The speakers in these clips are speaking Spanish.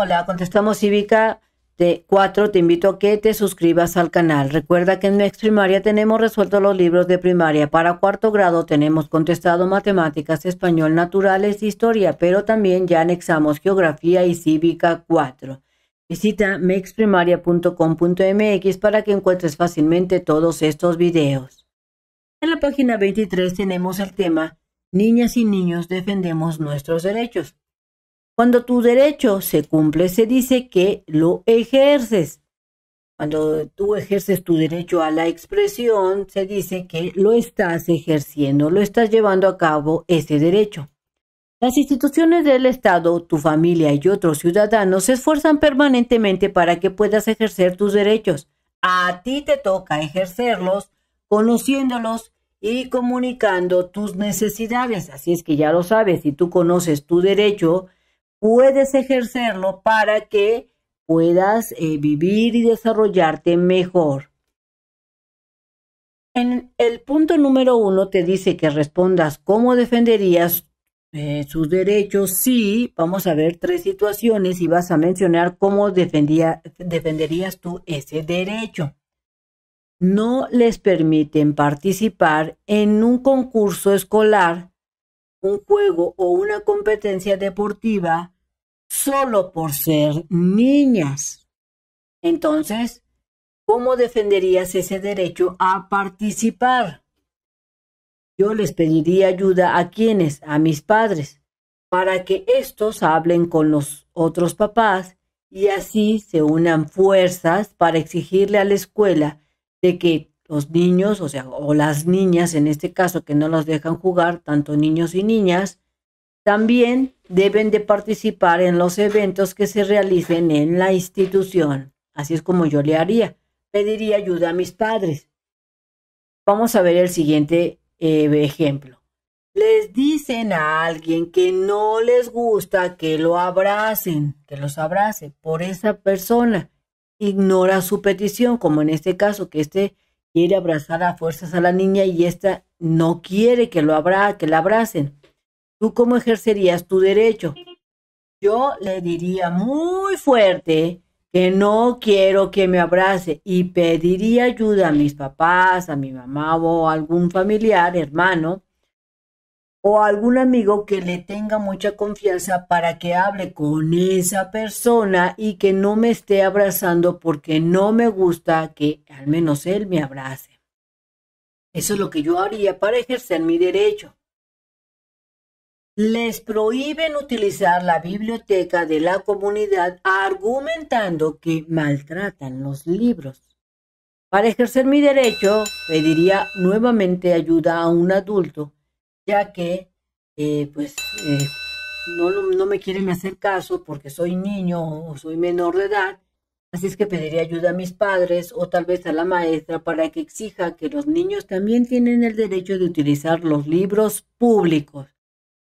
Hola, contestamos Cívica. de te invito a que te suscribas al canal. Recuerda que en MeXprimaria Primaria tenemos resueltos los libros de primaria. Para cuarto grado tenemos contestado matemáticas, español, naturales, e historia, pero también ya anexamos geografía y cívica 4. Visita mexprimaria.com.mx para que encuentres fácilmente todos estos videos. En la página 23 tenemos el tema Niñas y niños defendemos nuestros derechos. Cuando tu derecho se cumple, se dice que lo ejerces. Cuando tú ejerces tu derecho a la expresión, se dice que lo estás ejerciendo, lo estás llevando a cabo ese derecho. Las instituciones del Estado, tu familia y otros ciudadanos se esfuerzan permanentemente para que puedas ejercer tus derechos. A ti te toca ejercerlos, conociéndolos y comunicando tus necesidades. Así es que ya lo sabes, si tú conoces tu derecho puedes ejercerlo para que puedas eh, vivir y desarrollarte mejor. En el punto número uno te dice que respondas cómo defenderías eh, sus derechos Sí, vamos a ver tres situaciones y vas a mencionar cómo defenderías tú ese derecho. No les permiten participar en un concurso escolar un juego o una competencia deportiva solo por ser niñas. Entonces, ¿cómo defenderías ese derecho a participar? Yo les pediría ayuda a quienes, a mis padres, para que estos hablen con los otros papás y así se unan fuerzas para exigirle a la escuela de que los niños, o sea, o las niñas en este caso que no los dejan jugar, tanto niños y niñas, también deben de participar en los eventos que se realicen en la institución. Así es como yo le haría. Pediría ayuda a mis padres. Vamos a ver el siguiente eh, ejemplo. Les dicen a alguien que no les gusta que lo abracen, que los abrace por esa persona. Ignora su petición, como en este caso, que este quiere abrazar a fuerzas a la niña y esta no quiere que, lo que la abracen. ¿Tú cómo ejercerías tu derecho? Yo le diría muy fuerte que no quiero que me abrace y pediría ayuda a mis papás, a mi mamá o a algún familiar, hermano, o algún amigo que le tenga mucha confianza para que hable con esa persona y que no me esté abrazando porque no me gusta que al menos él me abrace. Eso es lo que yo haría para ejercer mi derecho. Les prohíben utilizar la biblioteca de la comunidad argumentando que maltratan los libros. Para ejercer mi derecho, pediría nuevamente ayuda a un adulto ya que eh, pues eh, no, no me quieren hacer caso porque soy niño o soy menor de edad, así es que pediría ayuda a mis padres o tal vez a la maestra para que exija que los niños también tienen el derecho de utilizar los libros públicos.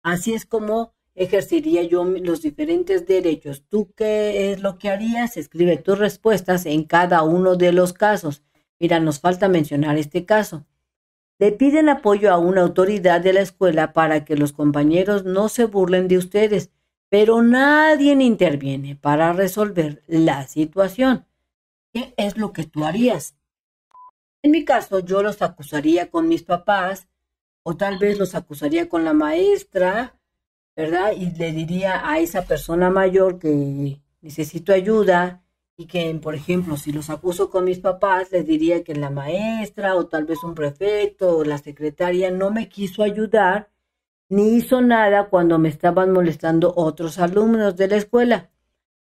Así es como ejercería yo los diferentes derechos. ¿Tú qué es lo que harías? Escribe tus respuestas en cada uno de los casos. Mira, nos falta mencionar este caso. Le piden apoyo a una autoridad de la escuela para que los compañeros no se burlen de ustedes, pero nadie interviene para resolver la situación. ¿Qué es lo que tú harías? En mi caso, yo los acusaría con mis papás o tal vez los acusaría con la maestra, ¿verdad? Y le diría a esa persona mayor que necesito ayuda, y que, por ejemplo, si los acuso con mis papás, les diría que la maestra o tal vez un prefecto o la secretaria no me quiso ayudar ni hizo nada cuando me estaban molestando otros alumnos de la escuela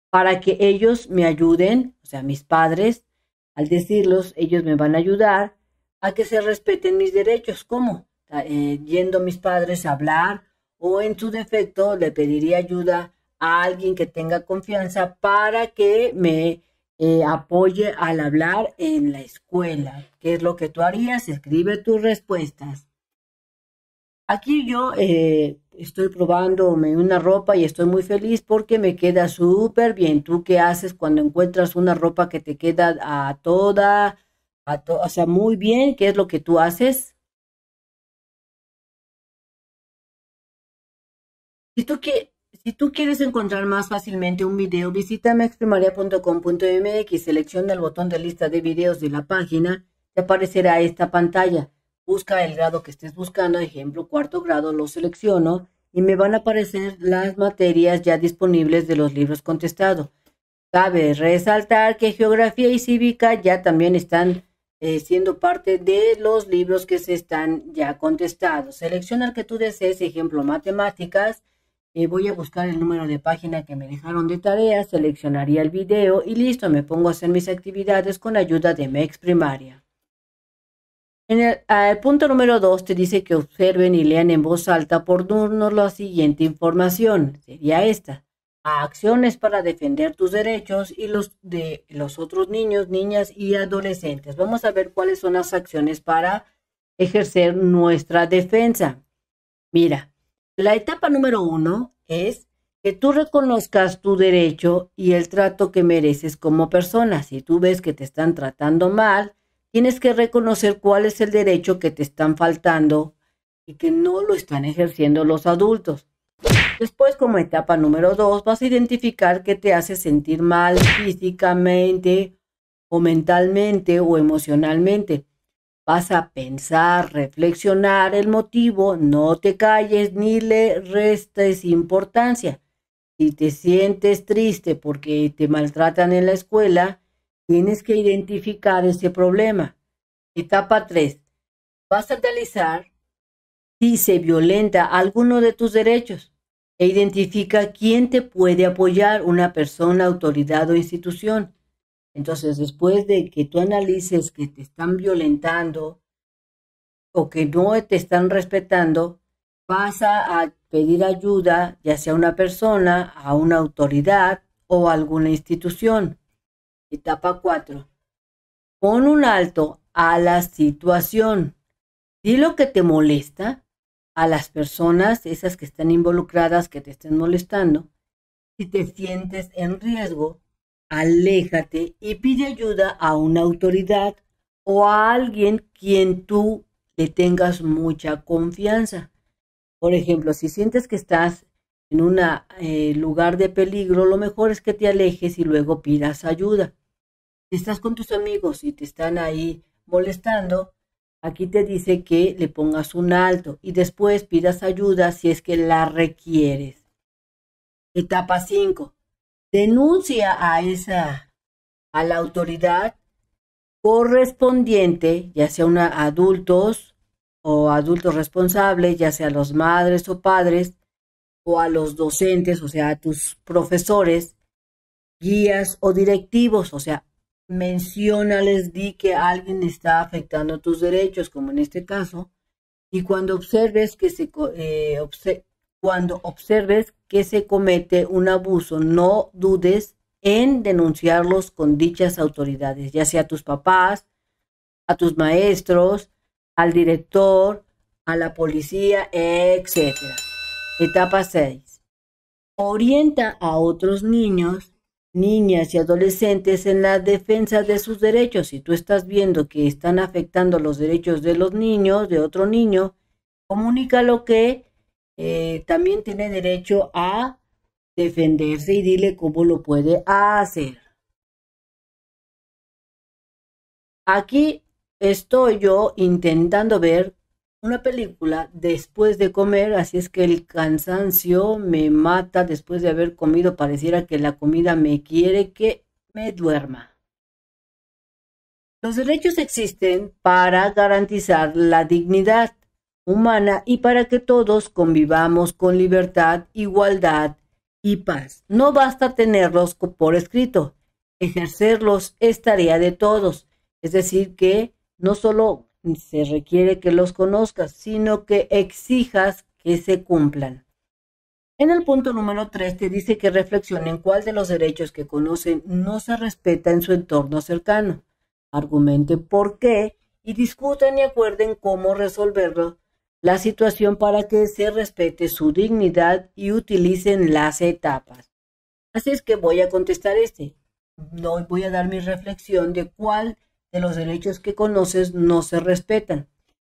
para que ellos me ayuden, o sea, mis padres, al decirlos, ellos me van a ayudar a que se respeten mis derechos. ¿Cómo? Eh, yendo mis padres a hablar o en su defecto le pediría ayuda a alguien que tenga confianza para que me eh, apoye al hablar en la escuela. ¿Qué es lo que tú harías? Escribe tus respuestas. Aquí yo eh, estoy probándome una ropa y estoy muy feliz porque me queda súper bien. ¿Tú qué haces cuando encuentras una ropa que te queda a toda, a o sea, muy bien? ¿Qué es lo que tú haces? ¿Y tú, qué...? Si tú quieres encontrar más fácilmente un video, visita mexprimaria.com.mx, selecciona el botón de lista de videos de la página, te aparecerá esta pantalla. Busca el grado que estés buscando, ejemplo cuarto grado, lo selecciono y me van a aparecer las materias ya disponibles de los libros contestados. Cabe resaltar que geografía y cívica ya también están eh, siendo parte de los libros que se están ya contestados. Selecciona el que tú desees, ejemplo matemáticas, eh, voy a buscar el número de página que me dejaron de tarea, seleccionaría el video y listo, me pongo a hacer mis actividades con ayuda de Mex Primaria. En el, punto número 2 te dice que observen y lean en voz alta por turnos la siguiente información. Sería esta. Acciones para defender tus derechos y los de los otros niños, niñas y adolescentes. Vamos a ver cuáles son las acciones para ejercer nuestra defensa. Mira, la etapa número uno es que tú reconozcas tu derecho y el trato que mereces como persona. Si tú ves que te están tratando mal, tienes que reconocer cuál es el derecho que te están faltando y que no lo están ejerciendo los adultos. Después, como etapa número dos, vas a identificar qué te hace sentir mal físicamente o mentalmente o emocionalmente. Vas a pensar, reflexionar el motivo, no te calles ni le restes importancia. Si te sientes triste porque te maltratan en la escuela, tienes que identificar ese problema. Etapa 3. Vas a analizar si se violenta alguno de tus derechos e identifica quién te puede apoyar, una persona, autoridad o institución. Entonces, después de que tú analices que te están violentando o que no te están respetando, pasa a pedir ayuda ya sea a una persona, a una autoridad o a alguna institución. Etapa 4. Pon un alto a la situación. Di lo que te molesta a las personas, esas que están involucradas, que te estén molestando. Si te sientes en riesgo, aléjate y pide ayuda a una autoridad o a alguien quien tú le tengas mucha confianza. Por ejemplo, si sientes que estás en un eh, lugar de peligro, lo mejor es que te alejes y luego pidas ayuda. Si estás con tus amigos y te están ahí molestando, aquí te dice que le pongas un alto y después pidas ayuda si es que la requieres. Etapa 5 denuncia a esa, a la autoridad correspondiente, ya sea a adultos o adultos responsables, ya sea a los madres o padres, o a los docentes, o sea, a tus profesores, guías o directivos, o sea, mencionales, di que alguien está afectando tus derechos, como en este caso, y cuando observes que se, eh, cuando observes que se comete un abuso, no dudes en denunciarlos con dichas autoridades, ya sea a tus papás, a tus maestros, al director, a la policía, etc. Etapa 6. Orienta a otros niños, niñas y adolescentes en la defensa de sus derechos. Si tú estás viendo que están afectando los derechos de los niños, de otro niño, comunica lo que eh, también tiene derecho a defenderse y dile cómo lo puede hacer. Aquí estoy yo intentando ver una película después de comer, así es que el cansancio me mata después de haber comido, pareciera que la comida me quiere que me duerma. Los derechos existen para garantizar la dignidad humana y para que todos convivamos con libertad, igualdad y paz. No basta tenerlos por escrito, ejercerlos es tarea de todos. Es decir, que no solo se requiere que los conozcas, sino que exijas que se cumplan. En el punto número 3 te dice que reflexionen cuál de los derechos que conocen no se respeta en su entorno cercano. argumente por qué y discutan y acuerden cómo resolverlo la situación para que se respete su dignidad y utilicen las etapas. Así es que voy a contestar este. No voy a dar mi reflexión de cuál de los derechos que conoces no se respetan.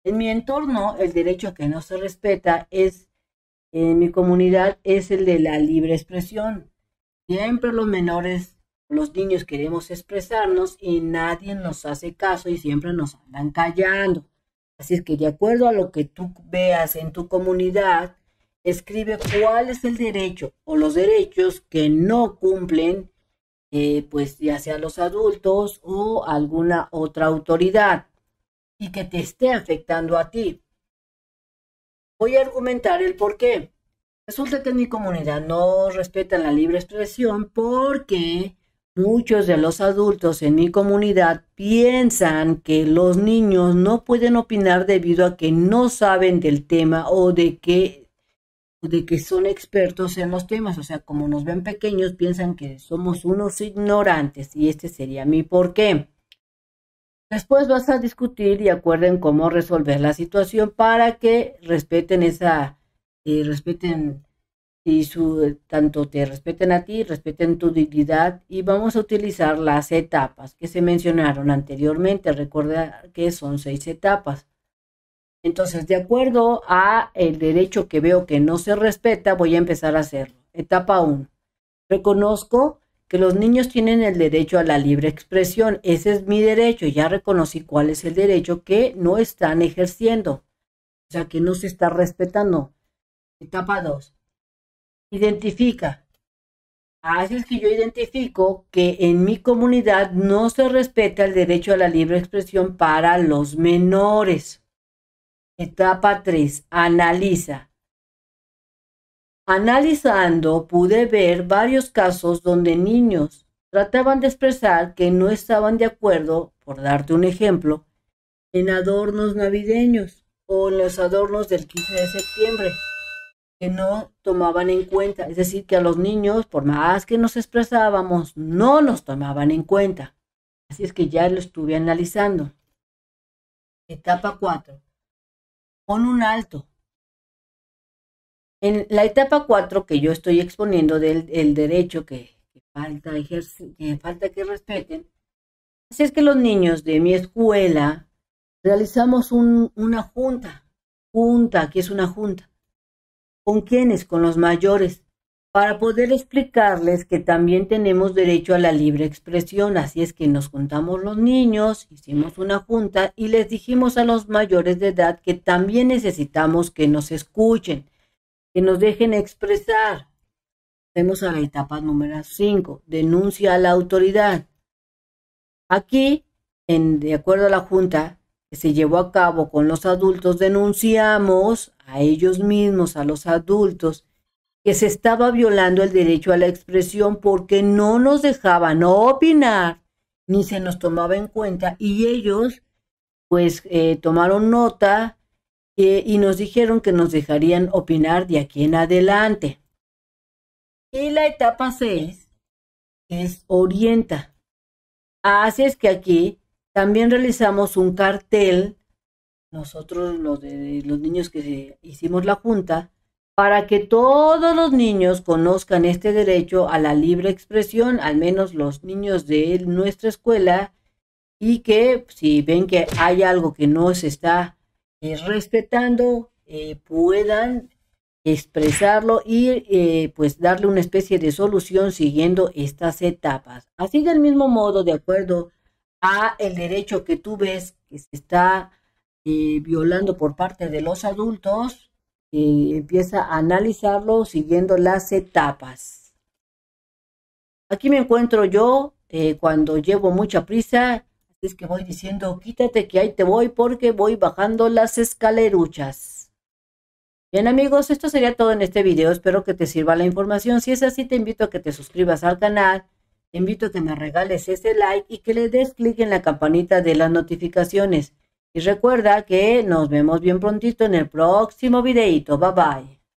En mi entorno, el derecho que no se respeta es, en mi comunidad, es el de la libre expresión. Siempre los menores, los niños queremos expresarnos y nadie nos hace caso y siempre nos andan callando. Así es que de acuerdo a lo que tú veas en tu comunidad, escribe cuál es el derecho o los derechos que no cumplen, eh, pues ya sea los adultos o alguna otra autoridad y que te esté afectando a ti. Voy a argumentar el por qué. Resulta que mi comunidad no respetan la libre expresión porque Muchos de los adultos en mi comunidad piensan que los niños no pueden opinar debido a que no saben del tema o de que, de que son expertos en los temas. O sea, como nos ven pequeños, piensan que somos unos ignorantes y este sería mi porqué. Después vas a discutir y acuerden cómo resolver la situación para que respeten esa, eh, respeten y su, tanto te respeten a ti, respeten tu dignidad y vamos a utilizar las etapas que se mencionaron anteriormente. Recuerda que son seis etapas. Entonces, de acuerdo a el derecho que veo que no se respeta, voy a empezar a hacerlo. Etapa 1. Reconozco que los niños tienen el derecho a la libre expresión. Ese es mi derecho. Ya reconocí cuál es el derecho que no están ejerciendo. O sea, que no se está respetando. Etapa 2 identifica. Así es que yo identifico que en mi comunidad no se respeta el derecho a la libre expresión para los menores. Etapa 3. Analiza. Analizando pude ver varios casos donde niños trataban de expresar que no estaban de acuerdo, por darte un ejemplo, en adornos navideños o en los adornos del 15 de septiembre no tomaban en cuenta. Es decir, que a los niños, por más que nos expresábamos, no nos tomaban en cuenta. Así es que ya lo estuve analizando. Etapa 4. con un alto. En la etapa 4 que yo estoy exponiendo del derecho que, falta que falta que respeten, así es que los niños de mi escuela realizamos una junta, junta, que es una junta ¿Con quiénes? Con los mayores, para poder explicarles que también tenemos derecho a la libre expresión. Así es que nos juntamos los niños, hicimos una junta y les dijimos a los mayores de edad que también necesitamos que nos escuchen, que nos dejen expresar. Vemos a la etapa número 5, denuncia a la autoridad. Aquí, en, de acuerdo a la junta, se llevó a cabo con los adultos, denunciamos a ellos mismos, a los adultos, que se estaba violando el derecho a la expresión porque no nos dejaban opinar, ni se nos tomaba en cuenta, y ellos pues eh, tomaron nota eh, y nos dijeron que nos dejarían opinar de aquí en adelante. Y la etapa 6 es orienta. Así es que aquí también realizamos un cartel, nosotros los, de, los niños que hicimos la junta, para que todos los niños conozcan este derecho a la libre expresión, al menos los niños de nuestra escuela, y que si ven que hay algo que no se está eh, respetando, eh, puedan expresarlo y eh, pues darle una especie de solución siguiendo estas etapas. Así del mismo modo, de acuerdo a el derecho que tú ves que se está eh, violando por parte de los adultos, empieza a analizarlo siguiendo las etapas. Aquí me encuentro yo eh, cuando llevo mucha prisa, es que voy diciendo, quítate que ahí te voy porque voy bajando las escaleruchas. Bien amigos, esto sería todo en este video, espero que te sirva la información, si es así te invito a que te suscribas al canal, te invito a que me regales ese like y que le des clic en la campanita de las notificaciones. Y recuerda que nos vemos bien prontito en el próximo videito. Bye bye.